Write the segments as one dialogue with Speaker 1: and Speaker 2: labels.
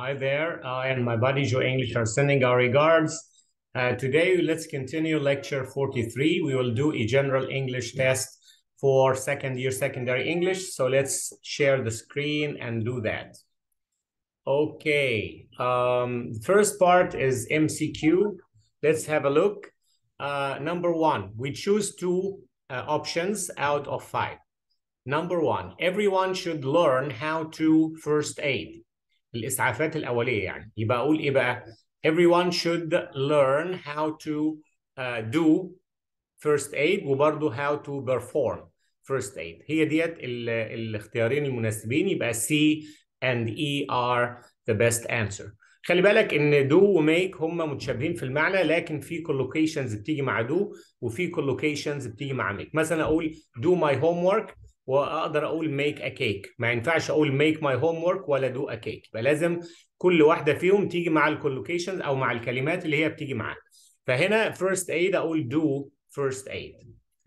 Speaker 1: Hi there, and my buddy Joe English are sending our regards. Uh, today, let's continue lecture 43. We will do a general English test for second year secondary English. So let's share the screen and do that. Okay, um, first part is MCQ. Let's have a look. Uh, number one, we choose two uh, options out of five. Number one, everyone should learn how to first aid. الاسعافات الاوليه يعني يبقى اقول ايه بقى everyone should learn how to uh, do first aid وبرده how to perform first aid هي ديت الاختيارين المناسبين يبقى C and E are the best answer خلي بالك ان do وميك هم متشابهين في المعنى لكن في collocations بتيجي مع do وفي collocations بتيجي مع make مثلا اقول do my homework واقدر اقول ميك ا كيك ما ينفعش اقول ميك ماي هوم ورك ولا دو ا كيك يبقى لازم كل واحده فيهم تيجي مع الكولوكيشنز او مع الكلمات اللي هي بتيجي معاها فهنا فيرست ايد اقول دو فيرست ايد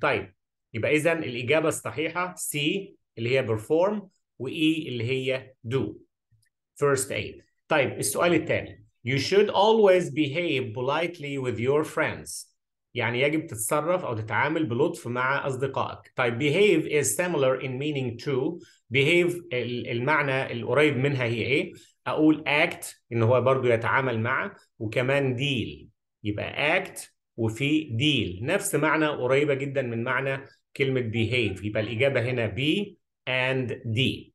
Speaker 1: طيب يبقى اذا الاجابه الصحيحه سي اللي هي perform واي e اللي هي do first aid طيب السؤال الثاني you should always behave politely with your friends يعني يجب تتصرف أو تتعامل بلطف مع أصدقائك طيب behave is similar in meaning to behave المعنى القريب منها هي إيه أقول act إن هو برضو يتعامل مع وكمان deal يبقى act وفي deal نفس معنى قريبة جدا من معنى كلمة behave يبقى الإجابة هنا B and D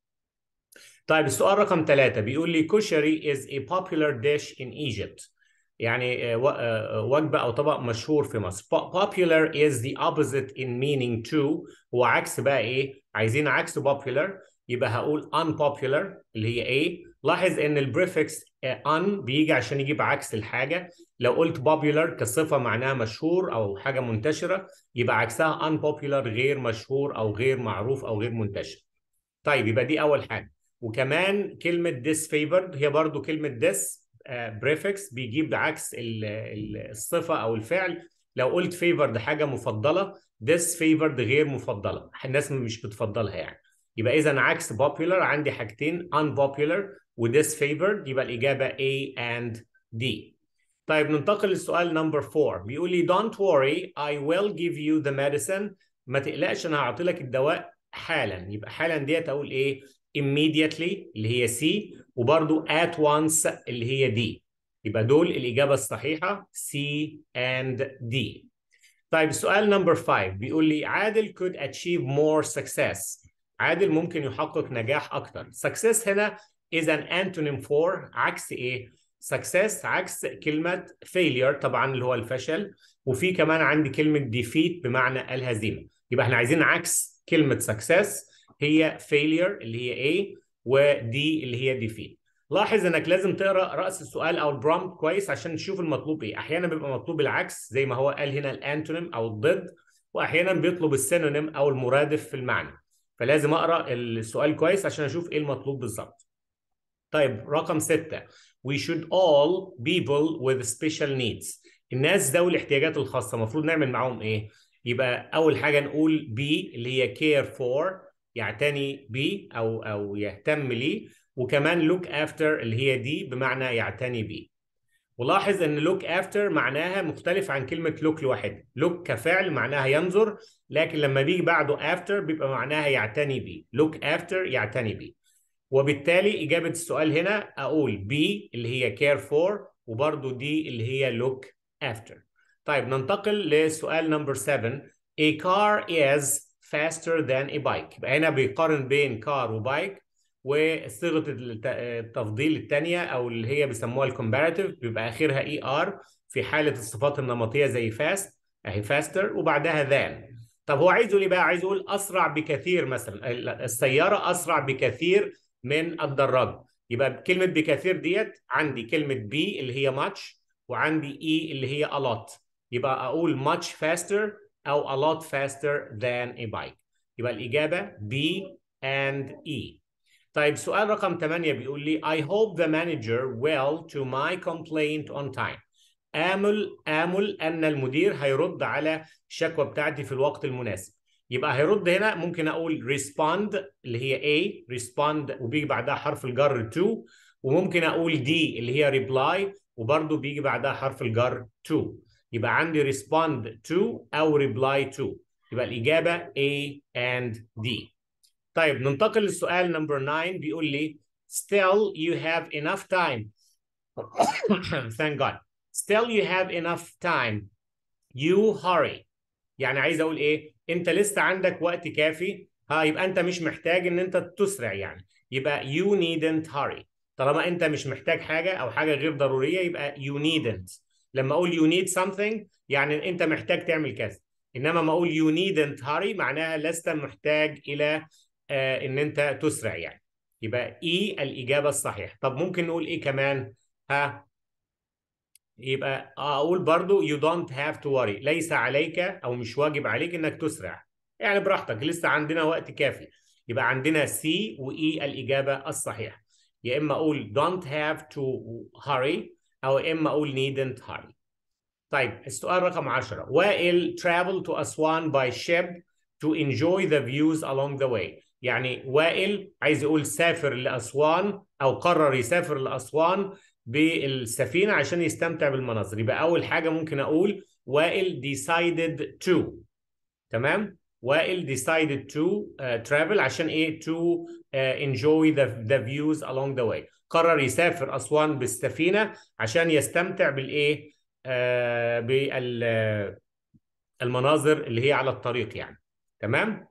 Speaker 1: طيب السؤال رقم ثلاثة بيقول لي كشري is a popular dish in Egypt يعني آه، آه، آه، وجبة أو طبق مشهور في مصر popular is the opposite in meaning to هو عكس بقى إيه عايزين عكس popular يبقى هقول unpopular اللي هي إيه لاحظ إن البريفكس un بيجي عشان يجيب عكس الحاجة لو قلت popular كصفة معناها مشهور أو حاجة منتشرة يبقى عكسها unpopular غير مشهور أو غير معروف أو غير منتشر طيب يبقى دي أول حاجة وكمان كلمة disfavored هي برضو كلمة dis بريفكس بيجيب عكس الصفه او الفعل لو قلت فيفرد حاجه مفضله ديس فيفرد غير مفضله الناس مش بتفضلها يعني يبقى اذا عكس popular عندي حاجتين unpopular وديس favored يبقى الاجابه A and D طيب ننتقل للسؤال نمبر 4 بيقول لي don't worry I will give you the medicine ما تقلقش انا هعطي لك الدواء حالا يبقى حالا ديت اقول ايه immediately اللي هي C وبرضو at once اللي هي D يبقى دول الإجابة الصحيحة C and D طيب سؤال نمبر 5 بيقول لي عادل could achieve more success عادل ممكن يحقق نجاح أكتر success هنا is an antonym for عكس إيه؟ success عكس كلمة failure طبعا اللي هو الفشل وفي كمان عندي كلمة defeat بمعنى الهزيمة يبقى احنا عايزين عكس كلمة success هي failure اللي هي A ودي اللي هي defeat لاحظ انك لازم تقرا راس السؤال او البرومبت كويس عشان تشوف المطلوب ايه احيانا بيبقى مطلوب العكس زي ما هو قال هنا الانتونيم او الضد واحيانا بيطلب السينونيم او المرادف في المعنى فلازم اقرا السؤال كويس عشان اشوف ايه المطلوب بالظبط طيب رقم ستة we should all people with special needs الناس ذوي الاحتياجات الخاصه المفروض نعمل معاهم ايه يبقى اول حاجه نقول بي اللي هي care for يعتني بيه او او يهتم ليه وكمان لوك افتر اللي هي دي بمعنى يعتني بيه ولاحظ ان لوك افتر معناها مختلف عن كلمه لوك لوحدها لوك كفعل معناها ينظر لكن لما بيجي بعده افتر بيبقى معناها يعتني بيه لوك افتر يعتني بيه وبالتالي اجابه السؤال هنا اقول بي اللي هي كير فور وبرده دي اللي هي لوك افتر طيب ننتقل لسؤال نمبر 7 A car is faster than a bike يبقى هنا بيقارن بين كار وبايك وصيغه التفضيل الثانيه او اللي هي بيسموها الكومباريتيف بيبقى اخرها اي e ار في حاله الصفات النمطيه زي فاست اهي فاستر وبعدها ذان طب هو عايز يقول ايه بقى عايز يقول اسرع بكثير مثلا السياره اسرع بكثير من الدراجه يبقى كلمه بكثير ديت عندي كلمه بي اللي هي ماتش وعندي اي e اللي هي الوت يبقى اقول ماتش فاستر او a lot faster than a bike يبقى الاجابه B and E طيب سؤال رقم 8 بيقول لي I hope the manager will to my complaint on time آمل آمل أن المدير هيرد على الشكوى بتاعتي في الوقت المناسب يبقى هيرد هنا ممكن أقول respond اللي هي A respond وبيجي بعدها حرف الجر to وممكن أقول D اللي هي reply وبرضه بيجي بعدها حرف الجر to يبقى عندي respond to أو reply to يبقى الإجابة A and D طيب ننتقل للسؤال نمبر 9 بيقول لي still you have enough time thank God still you have enough time you hurry يعني عايز أقول إيه أنت لسه عندك وقت كافي ها يبقى أنت مش محتاج إن أنت تسرع يعني يبقى you needn't hurry طالما أنت مش محتاج حاجة أو حاجة غير ضرورية يبقى you needn't لما اقول يو نيد something يعني انت محتاج تعمل كذا انما ما اقول يو نيدنت هاري معناها لست محتاج الى آه، ان انت تسرع يعني يبقى اي e الاجابه الصحيحه طب ممكن نقول ايه كمان ها يبقى اقول برضو يو دونت هاف تو وري ليس عليك او مش واجب عليك انك تسرع يعني براحتك لسه عندنا وقت كافي يبقى عندنا سي واي e الاجابه الصحيحه يا اما اقول don't have to hurry او اما اقول needn't hurry طيب السؤال رقم 10 وائل travel to Aswan by ship to enjoy the views along the way يعني وائل عايز يقول سافر لأسوان أو قرر يسافر لأسوان بالسفينة عشان يستمتع بالمناظر يبقى أول حاجة ممكن أقول وائل decided to تمام وائل decided to uh, travel عشان إيه to uh, enjoy the, the views along the way قرر يسافر اسوان بالسفينه عشان يستمتع بالايه آه بالمناظر اللي هي على الطريق يعني تمام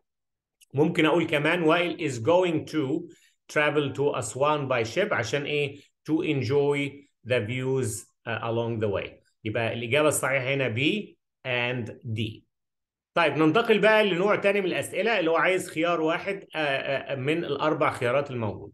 Speaker 1: ممكن اقول كمان وائل is going to travel to Aswan by ship عشان ايه to enjoy the views uh, along the way يبقى الاجابه الصحيحه هنا B and D طيب ننتقل بقى لنوع تاني من الاسئله اللي هو عايز خيار واحد آه، آه، من الاربع خيارات الموجوده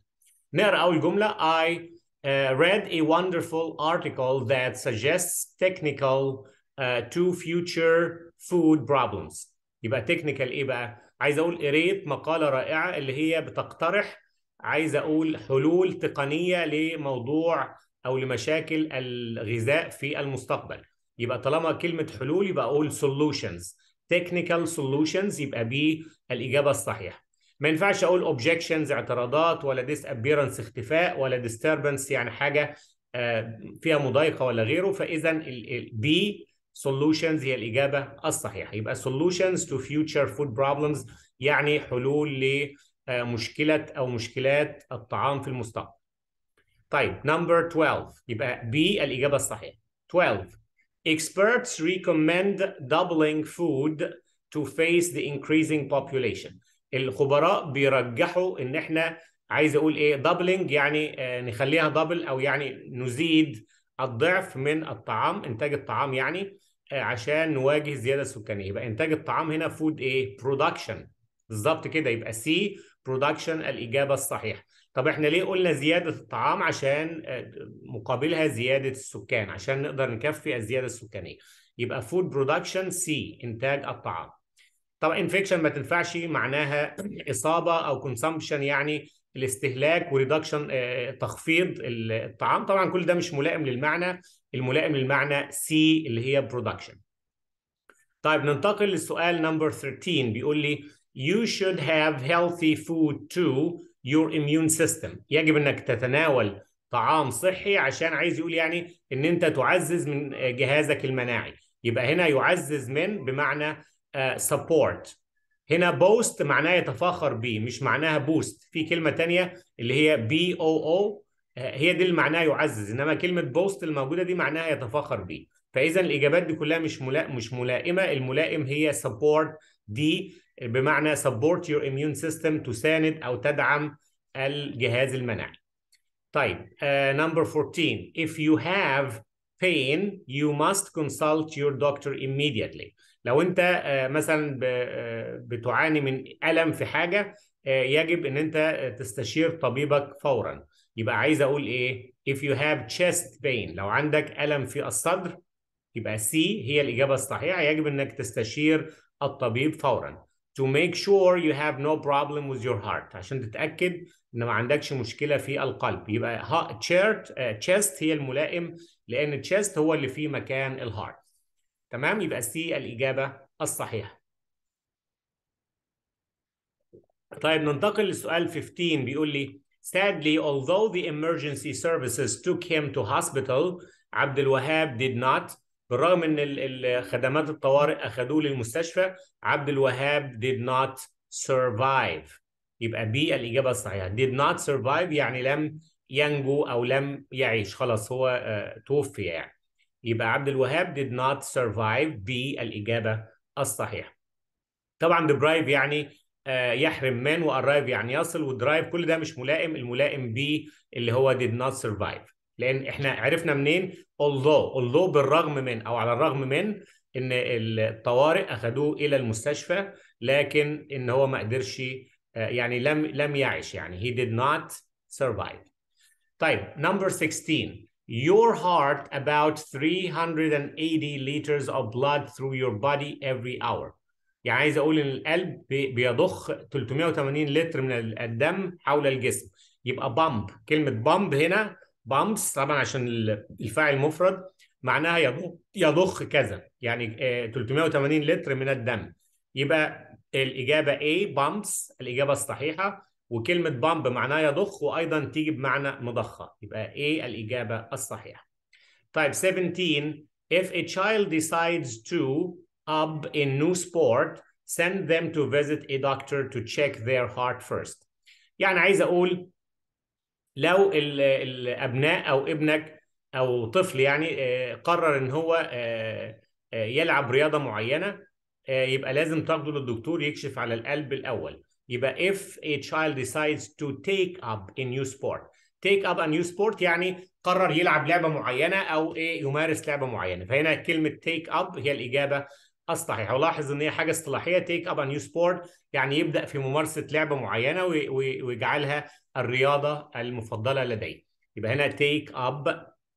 Speaker 1: نقرا اول جمله I uh, read a wonderful article that suggests technical uh, to future food problems يبقى technical ايه بقى عايز اقول قريت مقاله رائعه اللي هي بتقترح عايز اقول حلول تقنيه لموضوع او لمشاكل الغذاء في المستقبل يبقى طالما كلمه حلول يبقى اقول solutions technical solutions يبقى بي الاجابه الصحيحه ما ينفعش اقول اوبجكشنز اعتراضات ولا ديس ابيرنس اختفاء ولا ديستربنس يعني حاجه آه، فيها مضايقه ولا غيره فاذا البي solutions هي الإجابة الصحيحة يبقى solutions to future food problems يعني حلول لمشكلة آه، أو مشكلات الطعام في المستقبل طيب نمبر 12 يبقى B الإجابة الصحيحة 12 experts recommend doubling food to face the increasing population الخبراء بيرجحوا ان احنا عايز اقول ايه دبلنج يعني آه، نخليها دبل او يعني نزيد الضعف من الطعام انتاج الطعام يعني آه، عشان نواجه الزياده السكانيه يبقى انتاج الطعام هنا فود ايه برودكشن بالظبط كده يبقى سي برودكشن الاجابه الصحيحه طب احنا ليه قلنا زياده الطعام عشان آه، مقابلها زياده السكان عشان نقدر نكفي الزياده السكانيه يبقى فود برودكشن سي انتاج الطعام طبعا انفكشن ما تنفعش معناها اصابه او كونسامبشن يعني الاستهلاك وريدكشن آه، تخفيض الطعام طبعا كل ده مش ملائم للمعنى الملائم للمعنى سي اللي هي برودكشن طيب ننتقل للسؤال نمبر 13 بيقول لي you should have healthy food to your immune system يجب انك تتناول طعام صحي عشان عايز يقول يعني ان انت تعزز من جهازك المناعي يبقى هنا يعزز من بمعنى سبورت آه، هنا بوست معناه يتفاخر بيه مش معناها بوست في كلمه تانية اللي هي بي او او هي دي اللي معناها يعزز انما كلمه بوست الموجوده دي معناها يتفاخر بيه فاذا الاجابات دي كلها مش ملا... مش ملائمه الملائم هي سبورت دي بمعنى سبورت يور اميون سيستم تساند او تدعم الجهاز المناعي طيب نمبر uh, 14 if you have pain you must consult your doctor immediately لو انت آه، مثلا آه، بتعاني من الم في حاجه آه، يجب ان انت تستشير طبيبك فورا يبقى عايز اقول ايه if you have chest pain لو عندك الم في الصدر يبقى سي هي الاجابه الصحيحه يجب انك تستشير الطبيب فورا to make sure you have no problem with your heart عشان تتاكد ان ما عندكش مشكله في القلب يبقى chest هي الملائم لان chest هو اللي فيه مكان الهارت تمام يبقى سي الإجابة الصحيحة طيب ننتقل لسؤال 15 بيقول لي Sadly, although the emergency services took him to hospital, عبد الوهاب did not بالرغم ان خدمات الطوارئ اخذوه للمستشفى عبد الوهاب did not survive يبقى بي الاجابه الصحيحه did not survive يعني لم ينجو او لم يعيش خلاص هو آه، توفي يعني يبقى عبد الوهاب did not survive دي الإجابة الصحيحة طبعا deprive يعني آه، يحرم من وأرايف يعني يصل ودرايف كل ده مش ملائم الملائم بي اللي هو did not survive لأن احنا عرفنا منين although although بالرغم من أو على الرغم من إن الطوارئ أخدوه إلى المستشفى لكن إن هو ما قدرش آه، يعني لم لم يعش يعني he did not survive طيب number 16 your heart about 380 liters of blood through your body every hour يعني عايز اقول ان القلب بيضخ 380 لتر من الدم حول الجسم يبقى بامب كلمه بامب هنا بامبس طبعا عشان الفاعل مفرد معناها يضخ يضخ كذا يعني 380 آه، لتر من الدم يبقى الاجابه A بامبس الاجابه الصحيحه وكلمة بامب معناها يضخ وأيضا تيجي بمعنى مضخة يبقى إيه الإجابة الصحيحة طيب 17 If a child decides to up in new sport send them to visit a doctor to check their heart first يعني عايز أقول لو الأبناء أو ابنك أو طفل يعني آه، قرر إن هو آه، آه، يلعب رياضة معينة يبقى لازم تاخده للدكتور يكشف على القلب الأول يبقى if a child decides to take up a new sport take up a new sport يعني قرر يلعب لعبه معينه او ايه يمارس لعبه معينه فهنا كلمه take up هي الاجابه الصحيحه ولاحظ ان هي حاجه اصطلاحيه take up a new sport يعني يبدا في ممارسه لعبه معينه ويجعلها الرياضه المفضله لديه يبقى هنا take up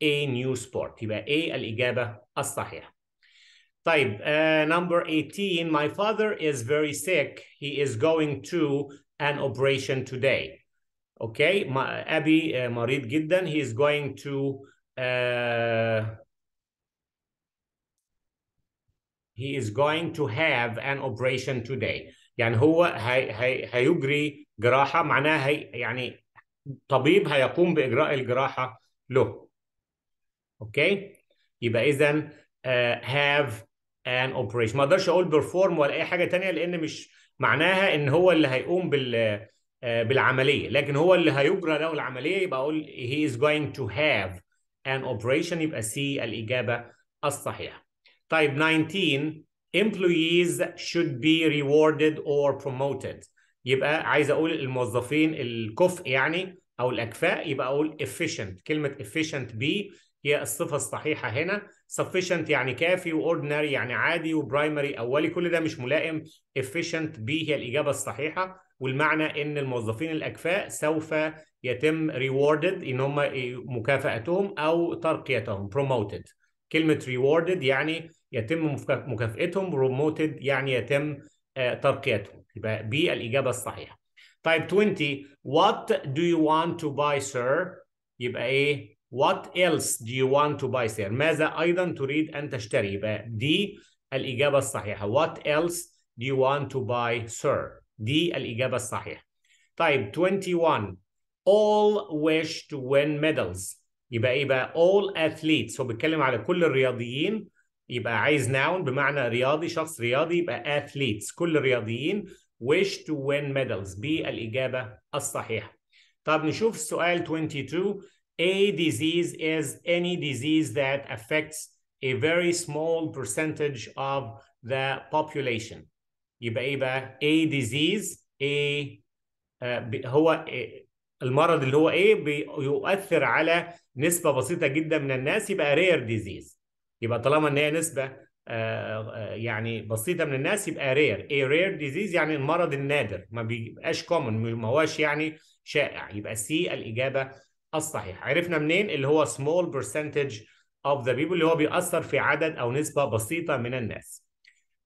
Speaker 1: a new sport يبقى ايه الاجابه الصحيحه طيب uh, number 18 my father is very sick he is going to an operation today okay my, أبي uh, مريض جدا he is going to uh, he is going to have an operation today يعني هو هي, هي, هيجري جراحة معناها هي, يعني طبيب هيقوم بإجراء الجراحة له اوكي okay. يبقى إذا uh, have ان اوبريشن ما اقدرش اقول بيرفورم ولا اي حاجه ثانيه لان مش معناها ان هو اللي هيقوم بال آه، بالعمليه لكن هو اللي هيجرى له العمليه يبقى اقول هي از جوينج تو هاف ان اوبريشن يبقى سي الاجابه الصحيحه طيب 19 employees should be rewarded or promoted يبقى عايز اقول الموظفين الكفء يعني او الاكفاء يبقى اقول efficient كلمه efficient بي هي الصفه الصحيحه هنا sufficient يعني كافي ordinary يعني عادي وبرايمري اولي كل ده مش ملائم efficient بي هي الاجابه الصحيحه والمعنى ان الموظفين الاكفاء سوف يتم rewarded ان هم مكافاتهم او ترقيتهم promoted كلمه rewarded يعني يتم مكافاتهم promoted يعني يتم آه، ترقيتهم يبقى بي الاجابه الصحيحه طيب 20 what do you want to buy sir يبقى ايه what else do you want to buy sir? ماذا أيضا تريد أن تشتري يبقى دي الإجابة الصحيحة what else do you want to buy sir دي الإجابة الصحيحة طيب 21 all wish to win medals يبقى ايه بقى all athletes هو بيتكلم على كل الرياضيين يبقى عايز noun بمعنى رياضي شخص رياضي يبقى athletes كل الرياضيين wish to win medals بالإجابة الصحيحة طب نشوف السؤال 22 A disease is any disease that affects a very small percentage of the population يبقى ايه بقى A disease A uh, هو A. إيه، المرض اللي هو ايه بيؤثر على نسبه بسيطه جدا من الناس يبقى rare disease. يبقى طالما ان هي نسبه آه، آه، يعني بسيطه من الناس يبقى rare. A rare disease يعني المرض النادر ما بيبقاش common ما هواش يعني شائع يبقى C الاجابه الصحيح عرفنا منين اللي هو small percentage of the people اللي هو بيأثر في عدد أو نسبة بسيطة من الناس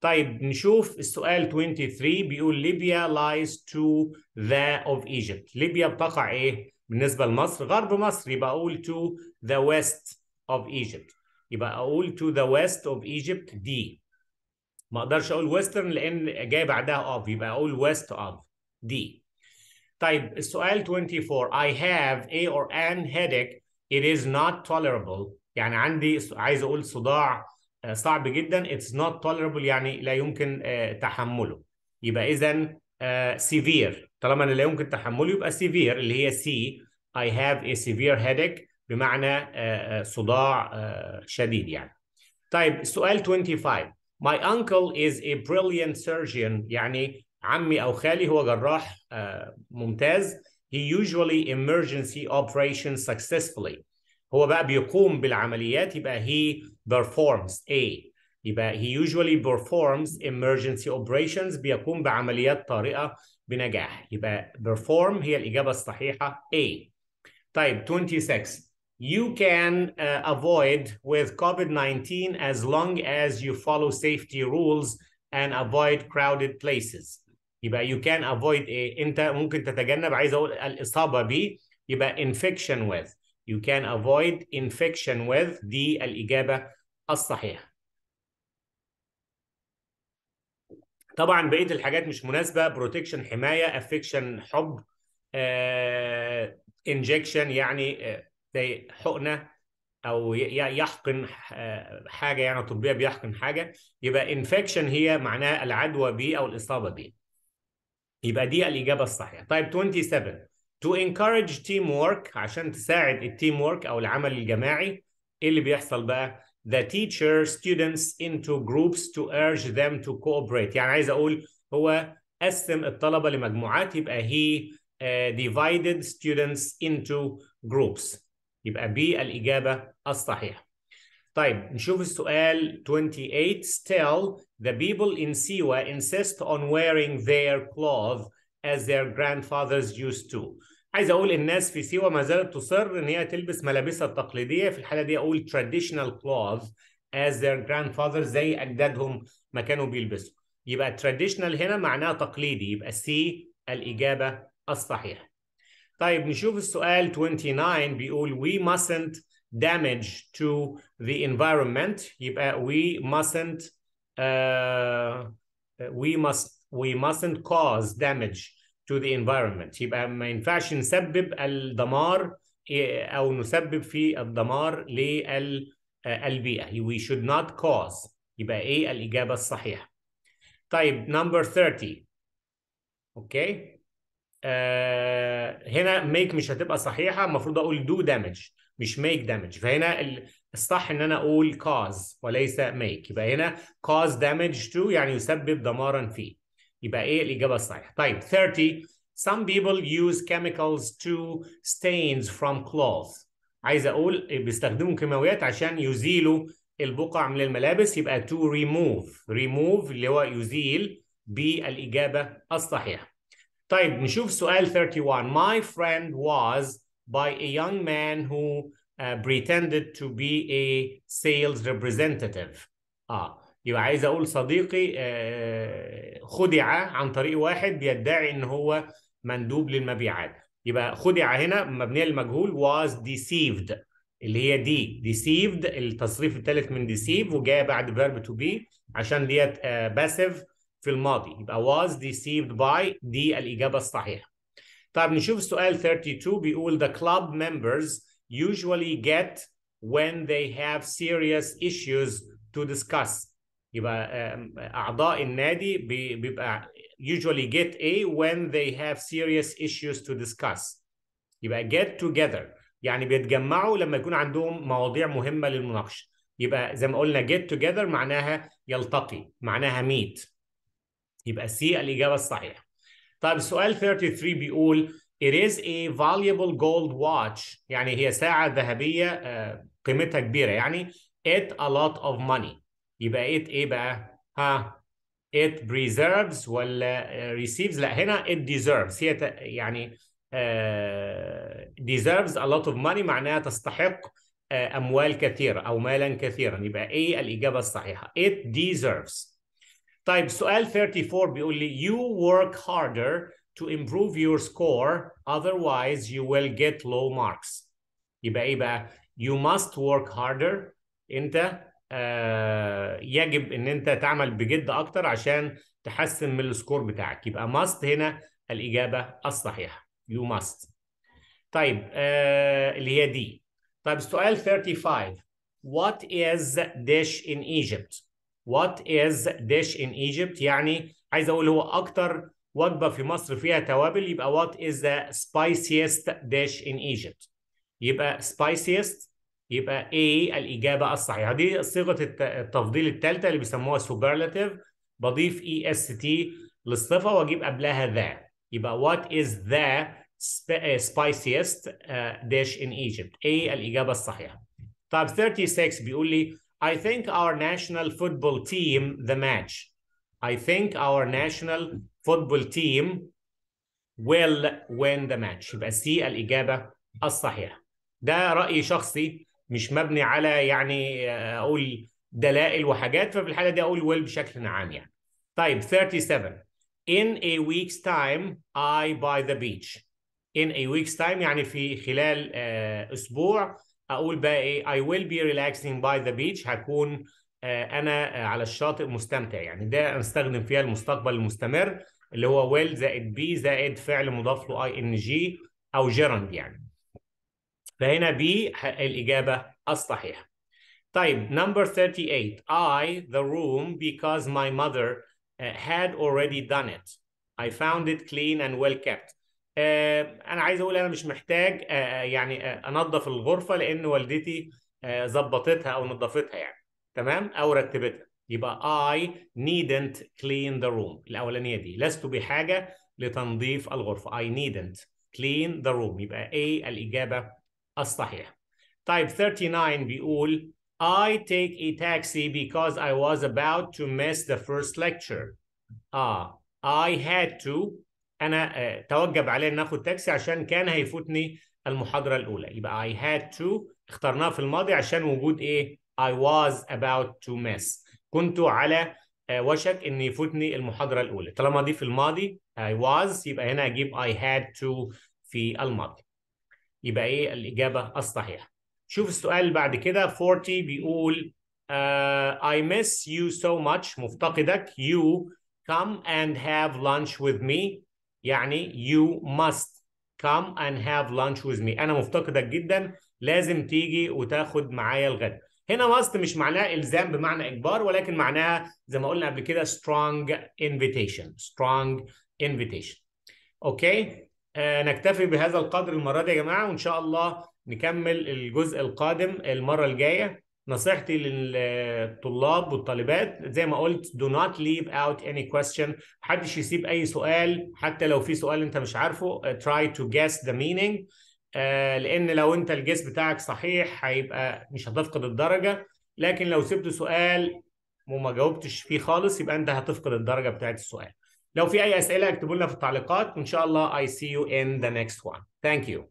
Speaker 1: طيب نشوف السؤال 23 بيقول ليبيا lies to the of Egypt ليبيا بتقع إيه بالنسبة لمصر غرب مصر يبقى أقول to the west of Egypt يبقى أقول to the west of Egypt دي ما أقدرش أقول western لأن جاي بعدها of يبقى أقول west of دي طيب السؤال 24 I have a or an headache it is not tolerable يعني عندي عايز اقول صداع آه، صعب جدا it's not tolerable يعني لا يمكن آه، تحمله يبقى اذا آه، severe طالما انا لا يمكن تحمله يبقى severe اللي هي C I have a severe headache بمعنى صداع شديد يعني طيب السؤال 25 My uncle is a brilliant surgeon يعني عمي او خالي هو جراح ممتاز he usually emergency operations successfully هو بقى بيقوم بالعمليات يبقى he performs A يبقى he usually performs emergency operations بيقوم بعمليات طارئة بنجاح يبقى perform هي الإجابة الصحيحة A طيب 26 You can uh, avoid with COVID-19 as long as you follow safety rules and avoid crowded places يبقى يو كان افويد ايه انت ممكن تتجنب عايز اقول الاصابه ب يبقى انفكشن with you can avoid infection with دي الاجابه الصحيحه طبعا بقيه الحاجات مش مناسبه بروتكشن حمايه افكشن حب انجكشن آه، injection يعني uh, زي حقنه او يحقن آه، حاجه يعني طبيه بيحقن حاجه يبقى انفكشن هي معناها العدوى به او الاصابه به يبقى دي الاجابه الصحيحه طيب 27 to encourage teamwork عشان تساعد التيم وورك او العمل الجماعي ايه اللي بيحصل بقى the teacher students into groups to urge them to cooperate يعني عايز اقول هو قسم الطلبه لمجموعات يبقى هي uh, divided students into groups يبقى بي الاجابه الصحيحه طيب نشوف السؤال 28 still the people in Siwa insist on wearing their clothes as their grandfathers used to عايز اقول الناس في سيوه ما زالت تصر ان هي تلبس ملابسها التقليديه في الحاله دي اقول traditional clothes as their grandfathers زي اجدادهم ما كانوا بيلبسوا يبقى traditional هنا معناه تقليدي يبقى سي الاجابه الصحيحه طيب نشوف السؤال 29 بيقول we mustn't damage to the environment يبقى we mustn't uh, we must we mustn't cause damage to the environment يبقى ما ينفعش نسبب الدمار او نسبب في الدمار للبيئه we should not cause يبقى ايه الاجابه الصحيحه طيب number 30 اوكي okay. uh, هنا make مش هتبقى صحيحه المفروض اقول do damage مش ميك دامج فهنا الصح ان انا اقول cause وليس ميك يبقى هنا cause damage to يعني يسبب دمارا فيه يبقى ايه الاجابه الصحيحه طيب 30 some people use chemicals to stains from cloth عايز اقول بيستخدموا كيماويات عشان يزيلوا البقع من الملابس يبقى to remove remove اللي هو يزيل بالاجابه الصحيحه طيب نشوف سؤال 31 my friend was by a young man who uh, pretended to be a sales representative. اه يبقى عايز اقول صديقي آه خدع عن طريق واحد بيدعي ان هو مندوب للمبيعات يبقى خدع هنا مبنيه للمجهول was deceived اللي هي دي deceived التصريف الثالث من deceive وجاء بعد verb to be عشان ديت باسيف آه، في الماضي يبقى was deceived by دي الاجابه الصحيحه طيب نشوف السؤال 32 بيقول the club members usually get when they have serious issues to discuss يبقى أعضاء النادي بيبقى usually get A when they have serious issues to discuss يبقى get together يعني بيتجمعوا لما يكون عندهم مواضيع مهمة للمناقشة يبقى زي ما قلنا get together معناها يلتقي معناها meet يبقى سي الإجابة الصحيحة طيب سؤال 33 بيقول It is a valuable gold watch يعني هي ساعة ذهبية آه، قيمتها كبيرة يعني it a lot of money يبقى it ايه بقى؟ ها it preserves ولا آه، receives لا هنا it deserves هي يعني آه، deserves a lot of money معناها تستحق أموال كثيرة أو مالا كثيرا يبقى ايه الإجابة الصحيحة it deserves طيب سؤال 34 بيقول لي you work harder to improve your score otherwise you will get low marks يبقى ايه بقى you must work harder انت آه يجب ان انت تعمل بجد اكتر عشان تحسن من السكور بتاعك يبقى must هنا الاجابه الصحيحه you must طيب آه اللي هي دي طيب سؤال 35 what is dish in Egypt وات از dish ان ايجيبت يعني عايز اقول هو اكتر وجبه في مصر فيها توابل يبقى وات از ذا سبايسيست dish ان ايجيبت يبقى سبايسيست يبقى A الاجابه الصحيحه دي صيغه التفضيل الثالثه اللي بيسموها سوبرلاتيف بضيف اي اس تي للصفه واجيب قبلها ذا يبقى وات از ذا سبايسيست dish ان ايجيبت A الاجابه الصحيحه طب 36 بيقول لي I think our national football team, the match, I think our national football team will win the match يبقى سي الإجابة الصحيحة ده رأي شخصي مش مبني على يعني أقول دلائل وحاجات ففي الحالة دي أقول will بشكل عام يعني طيب 37 in a week's time I buy the beach in a week's time يعني في خلال أسبوع اقول بقى ايه I will be relaxing by the beach هكون آه، انا آه، على الشاطئ مستمتع يعني ده استخدم فيها المستقبل المستمر اللي هو will زائد بي زائد فعل مضاف له اي ان جي او جيرند يعني فهنا بي الاجابه الصحيحه طيب number 38 I the room because my mother آه، had already done it I found it clean and well kept آه، انا عايز اقول انا مش محتاج آه، آه، يعني انظف الغرفه لان والدتي ظبطتها او نظفتها يعني تمام او رتبتها يبقى I needn't clean the room الاولانيه دي لست بحاجه لتنظيف الغرفه I needn't clean the room يبقى A الاجابه الصحيحه طيب 39 بيقول I take a taxi because I was about to miss the first lecture. Ah, I had to انا آه، توجب عليا ان اخد تاكسي عشان كان هيفوتني المحاضره الاولى يبقى I had to اخترناها في الماضي عشان وجود ايه I was about to miss كنت على آه، وشك ان يفوتني المحاضره الاولى طالما دي في الماضي I was يبقى هنا اجيب I had to في الماضي يبقى ايه الاجابه الصحيحه شوف السؤال بعد كده 40 بيقول uh, I miss you so much مفتقدك you come and have lunch with me يعني you must come and have lunch with me انا مفتقدك جدا لازم تيجي وتاخد معايا الغدا هنا must مش معناها الزام بمعنى اجبار ولكن معناها زي ما قلنا قبل كده strong invitation strong invitation اوكي آه نكتفي بهذا القدر المره دي يا جماعه وان شاء الله نكمل الجزء القادم المره الجايه نصيحتي للطلاب والطالبات زي ما قلت do not leave out any question محدش يسيب اي سؤال حتى لو في سؤال انت مش عارفه uh, try to guess the meaning uh, لان لو انت الجس بتاعك صحيح هيبقى مش هتفقد الدرجه لكن لو سبت سؤال وما جاوبتش فيه خالص يبقى انت هتفقد الدرجه بتاعت السؤال لو في اي اسئله اكتبوا لنا في التعليقات وان شاء الله I see you in the next one thank you